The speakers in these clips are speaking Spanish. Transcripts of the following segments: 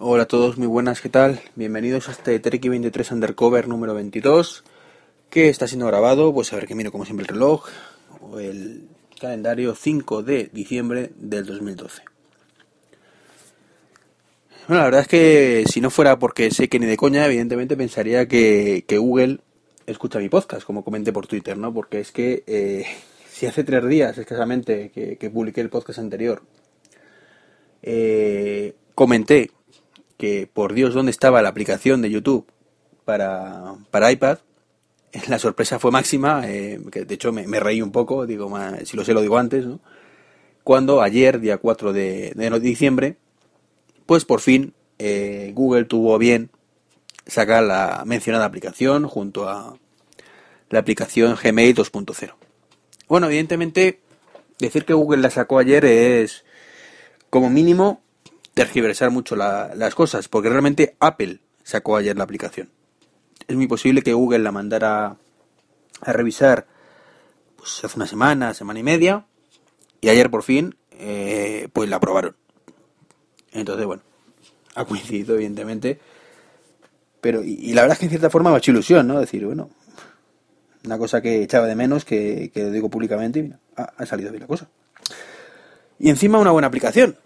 Hola a todos, muy buenas, ¿qué tal? Bienvenidos a este Treki 23 Undercover número 22 que está siendo grabado, pues a ver que miro como siempre el reloj o el calendario 5 de diciembre del 2012. Bueno, la verdad es que si no fuera porque sé que ni de coña, evidentemente pensaría que, Google escucha mi podcast, como comenté por Twitter, ¿no? Porque es que eh, si hace tres días escasamente que, que publiqué el podcast anterior, eh, comenté que por Dios dónde estaba la aplicación de YouTube para, para iPad, la sorpresa fue máxima, eh, que de hecho me, reí un poco, digo, si lo sé lo digo antes, cuando ayer, día 4 de, de diciembre, pues por fin eh, Google tuvo bien sacar la mencionada aplicación junto a la aplicación Gmail 2.0. Bueno, evidentemente, decir que Google la sacó ayer es como mínimo tergiversar mucho las cosas, porque realmente Apple sacó ayer la aplicación. Es muy posible que Google la mandara a revisar pues, hace una semana, semana y media, y ayer por fin eh, pues la aprobaron. Entonces, bueno, ha coincidido evidentemente. Pero, y, la verdad es que en cierta forma me ha hecho ilusión, ¿no? Decir, bueno, una cosa que echaba de menos, que, que digo públicamente, ha, ha salido bien la cosa. Y encima una buena aplicación,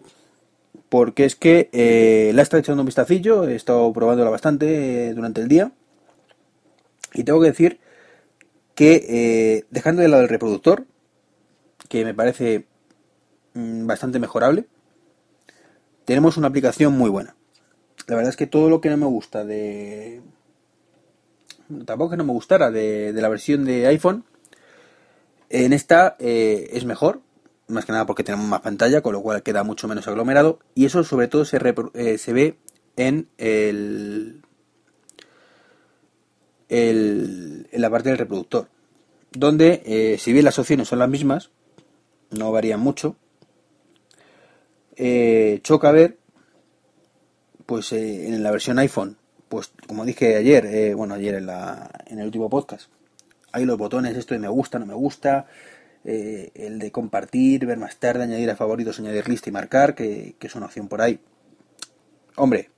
porque es que eh, la he estado echando un vistacillo, he estado probándola bastante eh, durante el día y tengo que decir que eh, dejando de lado el reproductor, que me parece mm, bastante mejorable, tenemos una aplicación muy buena. La verdad es que todo lo que no me gusta de... Tampoco que no me gustara de la versión de iPhone, en esta es mejor, más que nada porque tenemos más pantalla, con lo cual queda mucho menos aglomerado. Y eso sobre todo se, eh, se ve en, el, en la parte del reproductor, donde eh, si bien las opciones son las mismas, no varían mucho, eh, choca ver, pues en la versión iPhone, pues como dije ayer, bueno ayer en, la, en el último podcast, hay los botones, esto de me gusta, no me gusta, eh, el de compartir, ver más tarde, añadir a favoritos, añadir lista y marcar, que, es una opción por ahí. Hombre,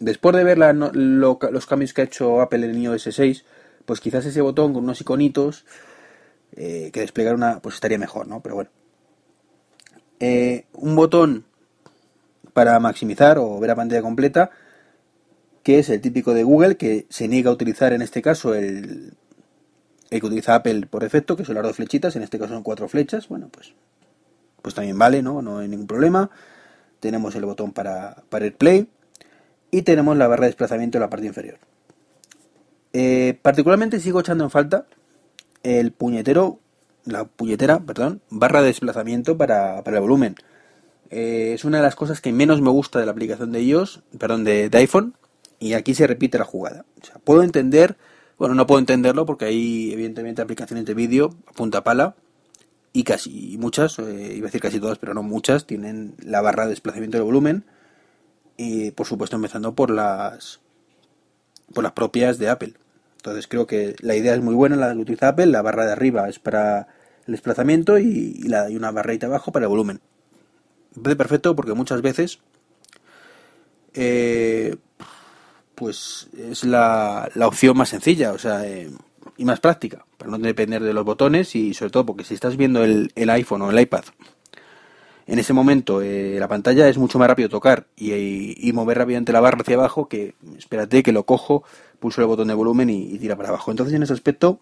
después de ver los cambios que ha hecho Apple en iOS 6, pues quizás ese botón con unos iconitos eh, que desplegar una, pues estaría mejor, ¿no? Pero bueno. Eh, un botón para maximizar o ver a pantalla completa, que es el típico de Google, que se niega a utilizar en este caso el, el eh, que utiliza Apple por defecto, que son las dos flechitas, en este caso son cuatro flechas, bueno, pues, pues también vale, ¿no? No hay ningún problema. Tenemos el botón para, el play y tenemos la barra de desplazamiento en la parte inferior. Eh, particularmente sigo echando en falta el puñetero, la puñetera, perdón, barra de desplazamiento para, el volumen. Eh, es una de las cosas que menos me gusta de la aplicación de iOS, perdón, de, de iPhone, y aquí se repite la jugada. puedo entender bueno, no puedo entenderlo porque hay evidentemente aplicaciones de vídeo a punta pala y casi muchas, eh, iba a decir casi todas, pero no muchas, tienen la barra de desplazamiento de volumen y por supuesto empezando por las por las propias de Apple. Entonces creo que la idea es muy buena la que utiliza Apple, la barra de arriba es para el desplazamiento y, la, una barrita abajo para el volumen. Me parece perfecto porque muchas veces eh, pues es la, opción más sencilla, o sea, eh, y más práctica, para no depender de los botones y sobre todo porque si estás viendo el, iPhone o el iPad, en ese momento eh, la pantalla es mucho más rápido tocar y, mover rápidamente la barra hacia abajo que espérate que lo cojo, pulso el botón de volumen y, tira para abajo. Entonces en ese aspecto,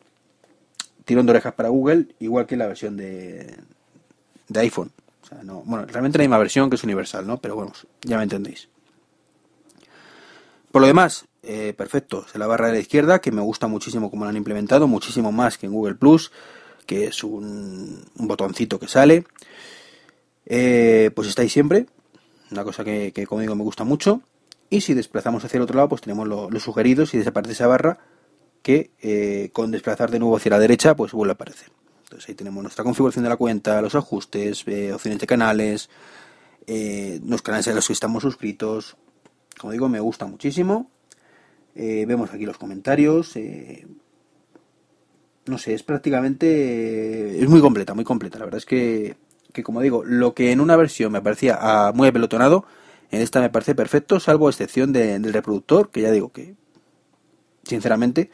tirón de orejas para Google, igual que la versión de, de iPhone. O sea, no, bueno, realmente la misma versión que es universal, ¿no? Pero bueno, ya me entendéis. Por lo demás, eh, perfecto, es la barra de la izquierda, que me gusta muchísimo como la han implementado, muchísimo más que en Google Plus, que es un, botoncito que sale. Eh, pues está ahí siempre, una cosa que, como digo me gusta mucho. Y si desplazamos hacia el otro lado, pues tenemos los sugeridos y desaparece esa barra que eh, con desplazar de nuevo hacia la derecha, pues vuelve a aparecer. Entonces ahí tenemos nuestra configuración de la cuenta, los ajustes, opciones de canales, los canales a los que estamos suscritos, como digo, me gusta muchísimo. Eh, vemos aquí los comentarios. Eh, no sé, es prácticamente... Es muy completa, muy completa. La verdad es que, que, como digo, lo que en una versión me parecía ah, muy apelotonado, en esta me parece perfecto, salvo excepción del reproductor, que ya digo que, sinceramente,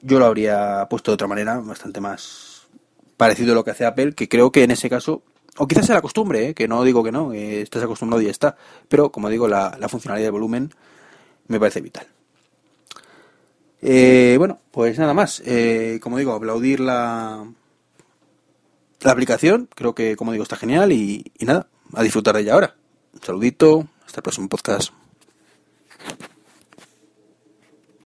yo lo habría puesto de otra manera, bastante más parecido a lo que hace Apple, que creo que en ese caso o quizás sea la costumbre, ¿eh? que no digo que no, estás acostumbrado y ya está. Pero como digo, la, funcionalidad del volumen me parece vital. Eh, bueno, pues nada más. Eh, como digo, aplaudir la, la aplicación. Creo que, como digo, está genial y, y nada, a disfrutar de ella ahora. Un saludito, hasta el próximo podcast.